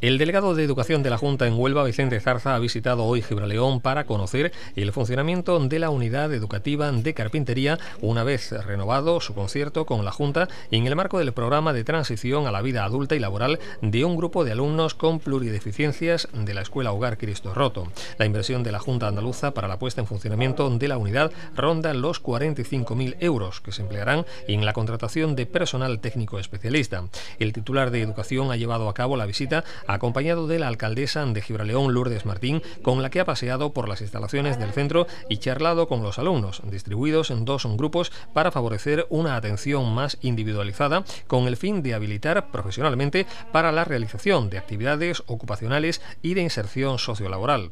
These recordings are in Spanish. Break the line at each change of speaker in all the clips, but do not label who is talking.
El delegado de Educación de la Junta en Huelva, Vicente Zarza, ha visitado hoy Gibraleón para conocer el funcionamiento de la unidad educativa de carpintería una vez renovado su concierto con la Junta en el marco del programa de transición a la vida adulta y laboral de un grupo de alumnos con plurideficiencias de la Escuela Hogar Cristo Roto. La inversión de la Junta Andaluza para la puesta en funcionamiento de la unidad ronda los 45.000 euros que se emplearán en la contratación de personal técnico especialista. El titular de Educación ha llevado a cabo la visita acompañado de la alcaldesa de Gibraleón, Lourdes Martín, con la que ha paseado por las instalaciones del centro y charlado con los alumnos, distribuidos en dos grupos para favorecer una atención más individualizada con el fin de habilitar profesionalmente para la realización de actividades ocupacionales y de inserción sociolaboral.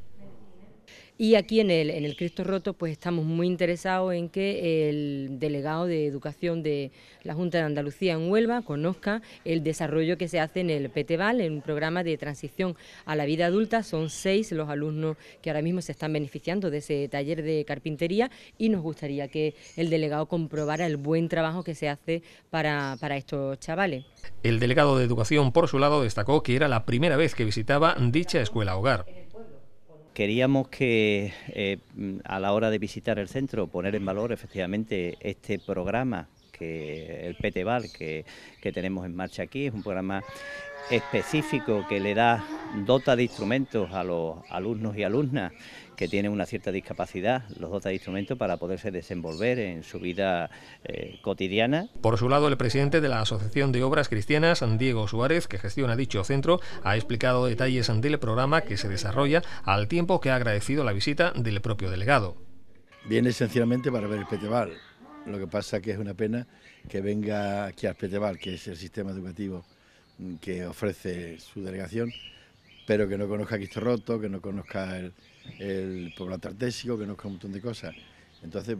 Y aquí en el, Cristo Roto pues estamos muy interesados en que el delegado de Educación de la Junta de Andalucía en Huelva conozca el desarrollo que se hace en el PTVAL, en un programa de transición a la vida adulta. Son seis los alumnos que ahora mismo se están beneficiando de ese taller de carpintería y nos gustaría que el delegado comprobara el buen trabajo que se hace para, para estos chavales.
El delegado de Educación, por su
lado, destacó que era la primera vez que visitaba dicha escuela hogar. Queríamos que eh, a la hora de visitar el centro poner en valor efectivamente este programa que el petebal que, que tenemos en marcha aquí, es un programa específico que le da, dota de instrumentos a los alumnos y alumnas que tienen una cierta discapacidad, los dota de instrumentos para poderse desenvolver en su vida eh, cotidiana. Por su lado, el presidente de la Asociación de Obras Cristianas, Diego Suárez, que
gestiona dicho centro, ha explicado detalles del programa que se desarrolla al tiempo que ha agradecido la visita del propio delegado.
Viene esencialmente para ver el petebal. Lo que pasa que es una pena que venga aquí a Espetebal, que es el sistema educativo que ofrece su delegación, pero que no conozca Cristo Roto, que no conozca el, Pueblo antartésico... que no conozca un montón de cosas. Entonces,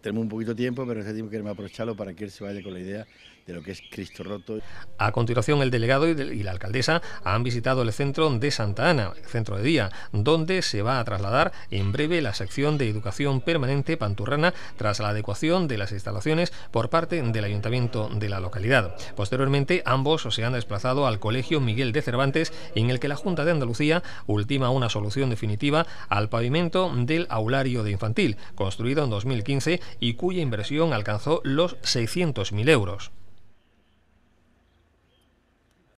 tenemos un poquito de tiempo, pero este tiempo queremos aprovecharlo para que él se vaya con la idea de lo que es Cristo Roto. A continuación,
el delegado y la alcaldesa han visitado el centro de Santa Ana, centro de día, donde se va a trasladar en breve la sección de educación permanente panturrana tras la adecuación de las instalaciones por parte del ayuntamiento de la localidad. Posteriormente, ambos se han desplazado al Colegio Miguel de Cervantes, en el que la Junta de Andalucía ultima una solución definitiva al pavimento del aulario de infantil, construido en 2015 y cuya inversión
alcanzó los 600.000 euros.